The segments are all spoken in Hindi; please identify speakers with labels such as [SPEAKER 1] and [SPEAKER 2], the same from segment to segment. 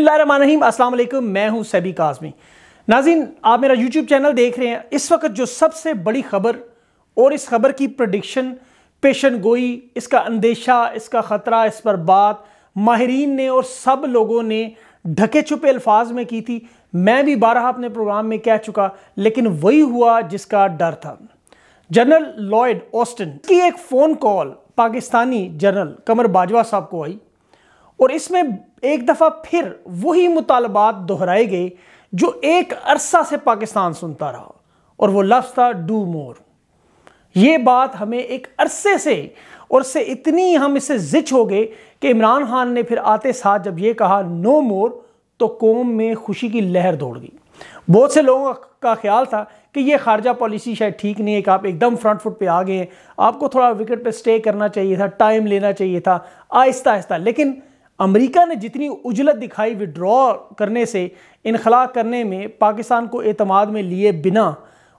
[SPEAKER 1] अस्सलाम मैं हूं सैबी काजमी नाजिन आप मेरा यूट्यूब चैनल देख रहे हैं इस वक्त जो सबसे बड़ी खबर और इस खबर की प्रडिक्शन पेशन गोई इसका अंदेशा इसका ख़तरा इस पर बात माहरीन ने और सब लोगों ने ढके छुपे अल्फाज में की थी मैं भी बारह अपने प्रोग्राम में कह चुका लेकिन वही हुआ जिसका डर था जनरल लॉयड ऑस्टन की एक phone call Pakistani general Qamar Bajwa साहब को आई और इसमें एक दफ़ा फिर वही मुतालबात दोहराए गए जो एक अरसा से पाकिस्तान सुनता रहा और वो लफ्ज़ था डू मोर ये बात हमें एक अरसे से और से इतनी हम इससे जिच हो गए कि इमरान खान ने फिर आते साथ जब ये कहा नो मोर तो कौम में खुशी की लहर दौड़ गई बहुत से लोगों का ख्याल था कि ये खारजा पॉलिसी शायद ठीक नहीं है कि आप एकदम फ्रंट फुट पे आ गए आपको थोड़ा विकेट पे स्टे करना चाहिए था टाइम लेना चाहिए था आहिस्ता आहिस्ता लेकिन अमेरिका ने जितनी उजलत दिखाई विड्रॉ करने से इनखला करने में पाकिस्तान को अतमाद में लिए बिना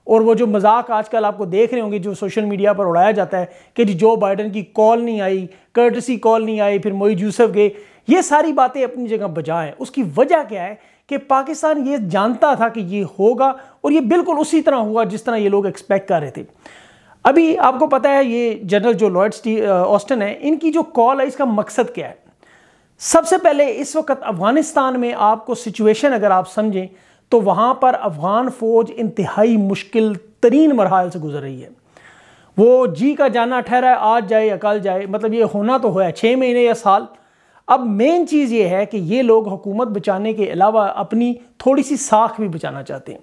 [SPEAKER 1] और वो जो मजाक आजकल आपको देख रहे होंगे जो सोशल मीडिया पर उड़ाया जाता है कि जी जो बाइडन की कॉल नहीं आई कर्टसी कॉल नहीं आई फिर मोई यूसफ गए ये सारी बातें अपनी जगह बजाएं उसकी वजह क्या है कि पाकिस्तान ये जानता था कि ये होगा और ये बिल्कुल उसी तरह हुआ जिस तरह ये लोग एक्सपेक्ट कर रहे थे अभी आपको पता है ये जनरल जो लॉयड ऑस्टन है इनकी जो कॉल है इसका मकसद क्या है सबसे पहले इस वक्त अफ़गानिस्तान में आपको सिचुएशन अगर आप समझें तो वहाँ पर अफ़गान फ़ौज इंतहाई मुश्किल तरीन मरहाल से गुजर रही है वो जी का जाना ठहरा है आज जाए या कल जाए मतलब ये होना तो होया छः महीने या साल अब मेन चीज़ ये है कि ये लोग हुकूमत बचाने के अलावा अपनी थोड़ी सी साख भी बचाना चाहते हैं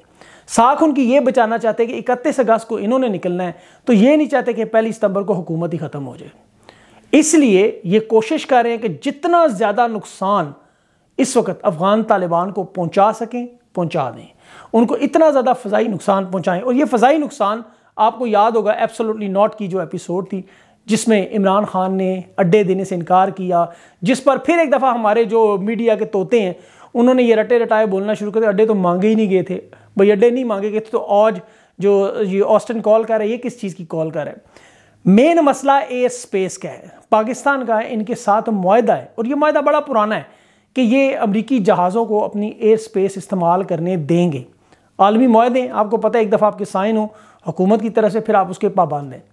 [SPEAKER 1] साख उनकी ये बचाना चाहते हैं कि इकतीस अगस्त को इन्होंने निकलना है तो ये नहीं चाहते कि पहली सितंबर को हुकूमत ही ख़त्म हो जाए इसलिए ये कोशिश कर रहे हैं कि जितना ज़्यादा नुकसान इस वक्त अफ़गान तालिबान को पहुँचा सकें पहुँचा दें उनको इतना ज़्यादा फ़जाई नुकसान पहुँचाएँ और ये फ़जाई नुकसान आपको याद होगा एब्सोल्युटली नॉट की जो एपिसोड थी जिसमें इमरान खान ने अड्डे देने से इनकार किया जिस पर फिर एक दफ़ा हमारे जो मीडिया के तोते हैं उन्होंने ये रटे रटाए बोलना शुरू कर अड्डे तो मांगे ही नहीं गए थे भाई अड्डे नहीं मांगे गए थे तो आज जो ये ऑस्टन कॉल कर रहा है ये किस चीज़ की कॉल कर रहा है मेन मसला एयर स्पेस का है पाकिस्तान का है इनके साथ माहा है और ये माहा बड़ा पुराना है कि ये अमरीकी जहाज़ों को अपनी एयर स्पेस इस्तेमाल करने देंगे आलमी माहदे आपको पता है एक दफ़ा आपके साइन हो हुकूमत की तरफ से फिर आप उसके पाबंद हैं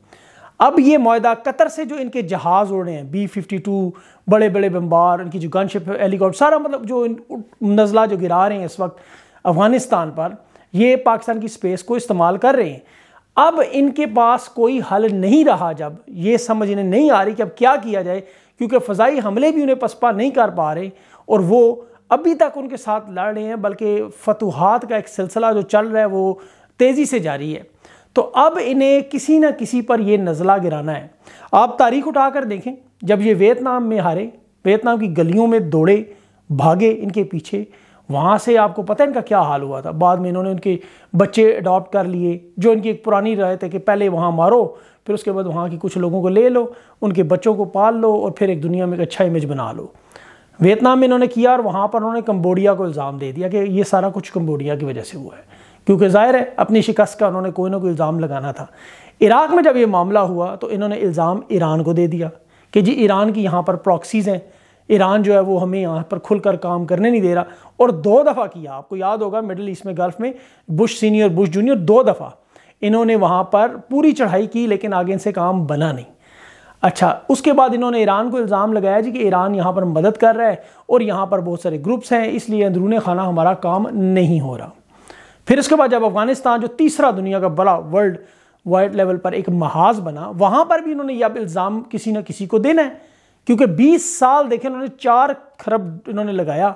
[SPEAKER 1] अब ये माहा कतर से जो इनके जहाज़ उड़ रहे हैं बी फिफ्टी टू बड़े बड़े बम्बार इनकी जो गनशिप हेलीकॉप्टर सारा मतलब जो नज़ला जो गिरा रहे हैं इस वक्त अफ़गानिस्तान पर ये पाकिस्तान की स्पेस को इस्तेमाल कर रहे हैं अब इनके पास कोई हल नहीं रहा जब ये समझने नहीं आ रही कि अब क्या किया जाए क्योंकि फ़जाई हमले भी उन्हें पसपा नहीं कर पा रहे और वो अभी तक उनके साथ लड़ रहे हैं बल्कि फतूहत का एक सिलसिला जो चल रहा है वो तेज़ी से जारी है तो अब इन्हें किसी न किसी पर यह नज़ला गिराना है आप तारीख उठाकर देखें जब ये वियतनाम में हारे वियतनाम की गलियों में दौड़े भागे इनके पीछे वहाँ से आपको पता है इनका क्या हाल हुआ था बाद में इन्होंने उनके बच्चे अडॉप्ट कर लिए जो इनकी एक पुरानी रायत है कि पहले वहाँ मारो फिर उसके बाद वहाँ के कुछ लोगों को ले लो उनके बच्चों को पाल लो और फिर एक दुनिया में एक अच्छा इमेज बना लो वियतनाम में इन्होंने किया और वहाँ पर उन्होंने कम्बोडिया को इल्ज़ाम दे दिया कि ये सारा कुछ कम्बोडिया की वजह से हुआ है क्योंकि ज़ाहिर है अपनी शिकस्त का उन्होंने कोई ना कोई इल्ज़ाम लगाना था इराक़ में जब ये मामला हुआ तो इन्होंने इल्ज़ाम ईरान को दे दिया कि जी ईरान की यहाँ पर प्रॉक्सीज़ हैं ईरान जो है वो हमें यहाँ पर खुलकर काम करने नहीं दे रहा और दो दफ़ा किया आपको याद होगा मिडल ईस्ट में गल्फ़ में बुश सीनियर बुश जूनियर दो दफ़ा इन्होंने वहाँ पर पूरी चढ़ाई की लेकिन आगे इनसे काम बना नहीं अच्छा उसके बाद इन्होंने ईरान को इल्ज़ाम लगाया जी कि ईरान यहाँ पर मदद कर रहा है और यहाँ पर बहुत सारे ग्रुप्स हैं इसलिए अंदरून खाना हमारा काम नहीं हो रहा फिर इसके बाद जब अफगानिस्तान जो तीसरा दुनिया का बड़ा वर्ल्ड वाइड लेवल पर एक महाज बना वहाँ पर भी इन्होंने यह अब इल्ज़ाम किसी न किसी को देना है क्योंकि 20 साल देखे उन्होंने चार खरब इन्होंने लगाया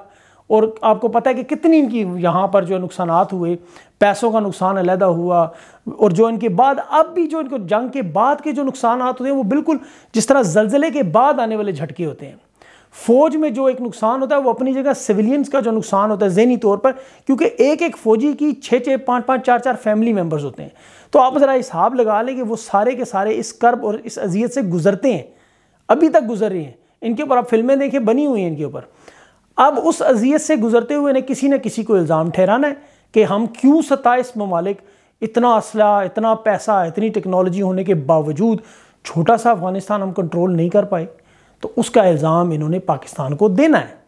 [SPEAKER 1] और आपको पता है कि कितनी इनकी यहाँ पर जो नुकसान हुए पैसों का नुकसान अलहदा हुआ और जो इनके बाद अब भी जो इनको जंग के बाद के जो नुकसान होते हैं वो बिल्कुल जिस तरह जलजले के बाद आने वाले झटके होते हैं फौज में जो एक नुकसान होता है वो अपनी जगह सिविलियंस का जो नुकसान होता है जहनी तौर पर क्योंकि एक एक फौजी की छः छः पाँच पाँच चार चार फैमिली मेम्बर्स होते हैं तो आप ज़रा हिसाब लगा लें कि वो सारे के सारे इस कर्ब और इस अजियत से गुजरते हैं अभी तक गुजर रही हैं इनके ऊपर आप फिल्में देखें बनी हुई हैं इनके ऊपर अब उस अजियत से गुजरते हुए इन्हें किसी न किसी को इल्ज़ाम ठहराना है कि हम क्यों सताइस ममालिक इतना असला इतना पैसा इतनी टेक्नोलॉजी होने के बावजूद छोटा सा अफगानिस्तान हम कंट्रोल नहीं कर पाए तो उसका इल्ज़ाम इन्होंने पाकिस्तान को देना है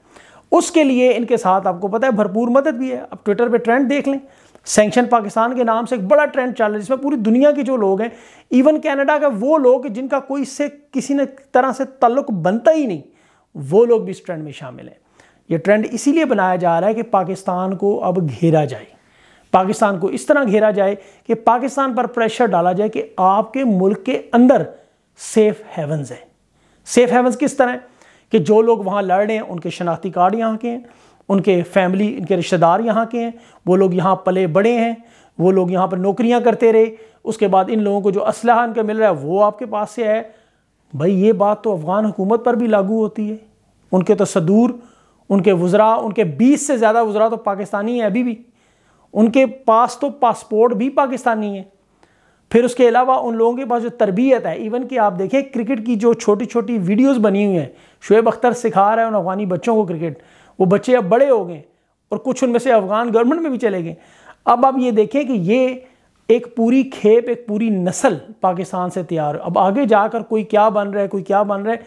[SPEAKER 1] उसके लिए इनके साथ आपको पता है भरपूर मदद भी है आप ट्विटर पर ट्रेंड देख लें सेंक्शन पाकिस्तान के नाम से एक बड़ा ट्रेंड चल रहा है जिसमें पूरी दुनिया के जो लोग हैं इवन कैनेडा के वो लोग जिनका कोई इससे किसी न तरह से ताल्लुक बनता ही नहीं वो लोग भी इस ट्रेंड में शामिल हैं ये ट्रेंड इसीलिए बनाया जा रहा है कि पाकिस्तान को अब घेरा जाए पाकिस्तान को इस तरह घेरा जाए कि पाकिस्तान पर प्रेशर डाला जाए कि आपके मुल्क के अंदर सेफ हेवन्स हैं सेफ हेवन्स किस तरह है? कि जो लोग वहाँ लड़ रहे हैं उनके शनाख्ती कार्ड यहाँ के हैं उनके फैमिली इनके रिश्तेदार यहाँ के हैं वो लोग यहाँ पले बड़े हैं वो लोग यहाँ पर नौकरियाँ करते रहे उसके बाद इन लोगों को जो असलाह इनका मिल रहा है वो आपके पास से है भाई ये बात तो अफ़गान हुकूमत पर भी लागू होती है उनके तो सदूर उनके वज़रा उनके बीस से ज़्यादा वज़रा तो पाकिस्तानी हैं अभी भी उनके पास तो पासपोर्ट भी पाकिस्तानी है फिर उसके अलावा उन लोगों के पास जो तरबियत है इवन कि आप देखें क्रिकेट की जो छोटी छोटी वीडियोज़ बनी हुई हैं शुएब अख्तर सिखा रहा है उन अफगानी बच्चों को क्रिकेट वो बच्चे अब बड़े हो गए और कुछ उनमें से अफगान गवर्नमेंट में भी चले गए अब आप ये देखें कि ये एक पूरी खेप एक पूरी नस्ल पाकिस्तान से तैयार अब आगे जाकर कोई क्या बन रहा है कोई क्या बन रहा है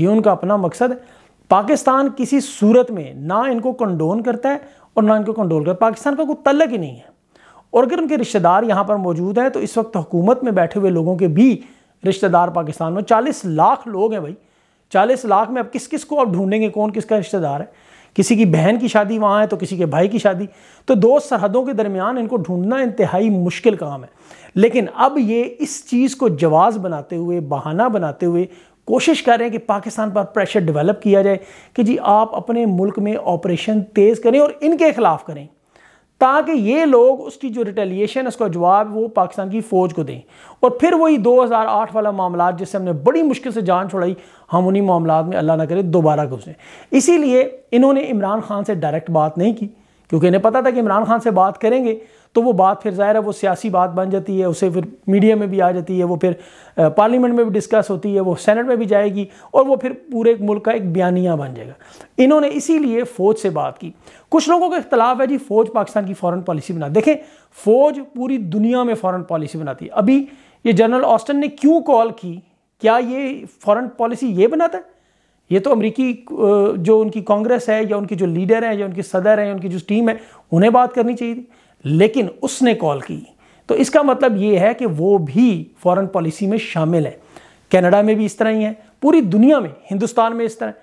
[SPEAKER 1] ये उनका अपना मकसद है पाकिस्तान किसी सूरत में ना इनको कंडोन करता है और ना इनको कंडोल करता पाकिस्तान का कोई तलक ही नहीं है और अगर उनके रिश्तेदार यहाँ पर मौजूद हैं तो इस वक्त हुकूमत में बैठे हुए लोगों के भी रिश्तेदार पाकिस्तान में चालीस लाख लोग हैं भाई चालीस लाख में अब किस किस को आप ढूंढेंगे कौन किसका रिश्तेदार है किसी की बहन की शादी वहाँ है तो किसी के भाई की शादी तो दो सरहदों के दरमियान इनको ढूंढना इंतहाई मुश्किल काम है लेकिन अब ये इस चीज़ को जवाज़ बनाते हुए बहाना बनाते हुए कोशिश कर रहे हैं कि पाकिस्तान पर प्रेशर डेवलप किया जाए कि जी आप अपने मुल्क में ऑपरेशन तेज़ करें और इनके खिलाफ करें ताकि ये लोग उसकी जो रिटेलिएशन उसका जवाब वो पाकिस्तान की फ़ौज को दें और फिर वही 2008 वाला मामला जिससे हमने बड़ी मुश्किल से जान छुड़ाई हम उन्हीं मामला में अल्लाह ना करे दोबारा घुसें इसीलिए इन्होंने इमरान खान से डायरेक्ट बात नहीं की क्योंकि इन्हें पता था कि इमरान खान से बात करेंगे तो वो बात फिर ज़ाहिर है वो सियासी बात बन जाती है उसे फिर मीडिया में भी आ जाती है वो फिर पार्लियामेंट में भी डिस्कस होती है वो सेनेट में भी जाएगी और वो फिर पूरे मुल्क का एक बयानिया बन जाएगा इन्होंने इसीलिए फ़ौज से बात की कुछ लोगों का इख्तलाफ है जी फ़ौज पाकिस्तान की फ़ॉरन पॉलिसी बना देखें फ़ौज पूरी दुनिया में फ़ॉरन पॉलिसी बनाती है अभी ये जनरल ऑस्टन ने क्यों कॉल की क्या ये फ़ॉरन पॉलिसी ये बनाता है ये तो अमरीकी जो उनकी कांग्रेस है या उनकी जो लीडर हैं या उनकी सदर हैं उनकी जो टीम है उन्हें बात करनी चाहिए थी लेकिन उसने कॉल की तो इसका मतलब ये है कि वो भी फॉरेन पॉलिसी में शामिल है कनाडा में भी इस तरह ही है पूरी दुनिया में हिंदुस्तान में इस तरह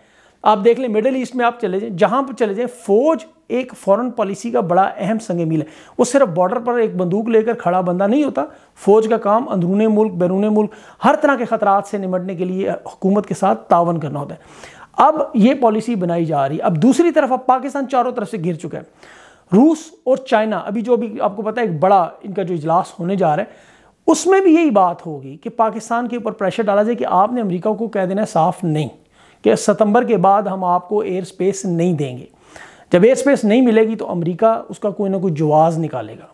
[SPEAKER 1] आप देख लें मिडल ईस्ट में आप चले जाएं जहां पर चले जाएं फौज एक फॉरेन पॉलिसी का बड़ा अहम संग मील है वो सिर्फ बॉर्डर पर एक बंदूक लेकर खड़ा बंदा नहीं होता फौज का काम अंदरून मुल्क बैरून मुल्क हर तरह के खतरात से निमटने के लिए हुकूमत के साथ तावन करना होता है अब ये पॉलिसी बनाई जा रही है अब दूसरी तरफ अब पाकिस्तान चारों तरफ से घिर चुका है रूस और चाइना अभी जो अभी आपको पता है एक बड़ा इनका जो इजलास होने जा रहा है उसमें भी यही बात होगी कि पाकिस्तान के ऊपर प्रेशर डाला जाए कि आपने अमेरिका को कह देना है साफ नहीं कि सितंबर के बाद हम आपको एयर स्पेस नहीं देंगे जब एयर स्पेस नहीं मिलेगी तो अमेरिका उसका कोई ना कोई जवाज़ निकालेगा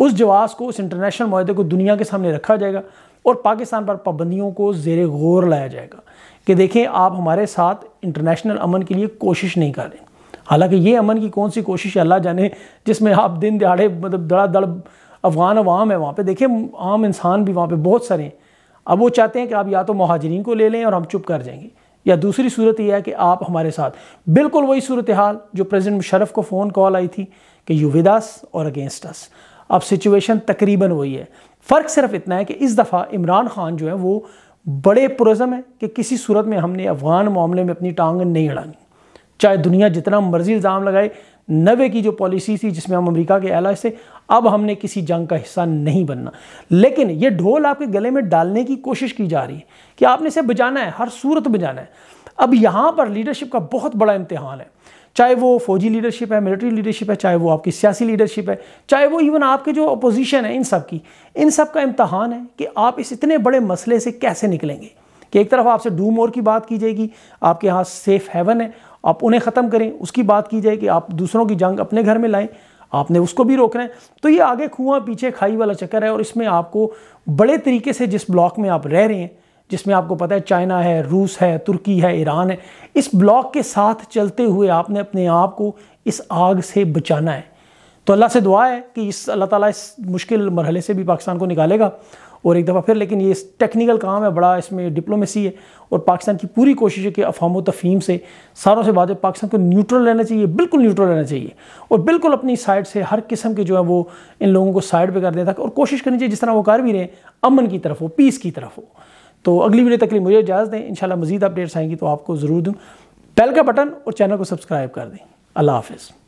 [SPEAKER 1] उस जवाज़ को उस इंटरनेशनल माहे को दुनिया के सामने रखा जाएगा और पाकिस्तान पर पाबंदियों को जेर गौर लाया जाएगा कि देखें आप हमारे साथ इंटरनेशनल अमन के लिए कोशिश नहीं कर रहे हालांकि ये अमन की कौन सी कोशिश अल्लाह जाने जिसमें आप दिन दिहाड़े मतलब दड़ा दड़ अफगान अवाम है वहाँ पर देखें आम इंसान भी वहाँ पर बहुत सारे हैं अब वो चाहते हैं कि आप या तो महाजरीन को ले लें और हम चुप कर जाएंगे या दूसरी सूरत यह है कि आप हमारे साथ बिल्कुल वही सूरत हाल जो प्रेजिडेंट मुशरफ को फ़ोन कॉल आई थी कि यू विदास और अगेंस्ट अस अब सिचुएशन तकरीबन वही है फ़र्क सिर्फ इतना है कि इस दफ़ा इमरान खान जो है वो बड़े पुरज़म है कि किसी सूरत में हमने अफ़गान मामले में अपनी टांग नहीं अड़ानी चाहे दुनिया जितना मर्जी इल्ज़ाम लगाए नवे की जो पॉलिसी थी जिसमें हम अमेरिका के एलाय से अब हमने किसी जंग का हिस्सा नहीं बनना लेकिन ये ढोल आपके गले में डालने की कोशिश की जा रही है कि आपने इसे बजाना है हर सूरत बजाना है अब यहाँ पर लीडरशिप का बहुत बड़ा इम्तहान है चाहे वो फौजी लीडरशिप है मिलिट्री लीडरशिप है चाहे वो आपकी सियासी लीडरशिप है चाहे वो इवन आपके जो अपोजिशन है इन सब की इन सब का इम्तहान है कि आप इस इतने बड़े मसले से कैसे निकलेंगे कि एक तरफ आपसे डूम और की बात की जाएगी आपके यहाँ सेफ हेवन है आप उन्हें ख़त्म करें उसकी बात की जाए कि आप दूसरों की जंग अपने घर में लाएं आपने उसको भी रोकना है तो ये आगे कुआं पीछे खाई वाला चक्कर है और इसमें आपको बड़े तरीके से जिस ब्लॉक में आप रह रहे हैं जिसमें आपको पता है चाइना है रूस है तुर्की है ईरान है इस ब्लॉक के साथ चलते हुए आपने अपने आप को इस आग से बचाना है तो अल्लाह से दुआ है कि इस अल्लाह ताला इस मुश्किल मरहले से भी पाकिस्तान को निकालेगा और एक दफ़ा फिर लेकिन ये टेक्निकल काम है बड़ा इसमें डिप्लोमेसी है और पाकिस्तान की पूरी कोशिश है कि अफाम तफीम से सारों से बात है पाकिस्तान को न्यूट्रल रहना चाहिए बिल्कुल न्यूट्रल रहना चाहिए और बिल्कुल अपनी साइड से हर किस्म के जो है वो इन लोगों को साइड पर कर दें ताकि और कोशिश करनी चाहिए जिस तरह वो कर भी रहे अमन की तरफ हो पीस की तरफ हो तो अगली वीडियो तकलीफ मुझे इजाज़त दें शाला मजीद अपडेट्स आएंगी तो आपको ज़रूर दूँ बेल का बटन और चैनल को सब्सक्राइब कर दें अल्लाह हाफिज़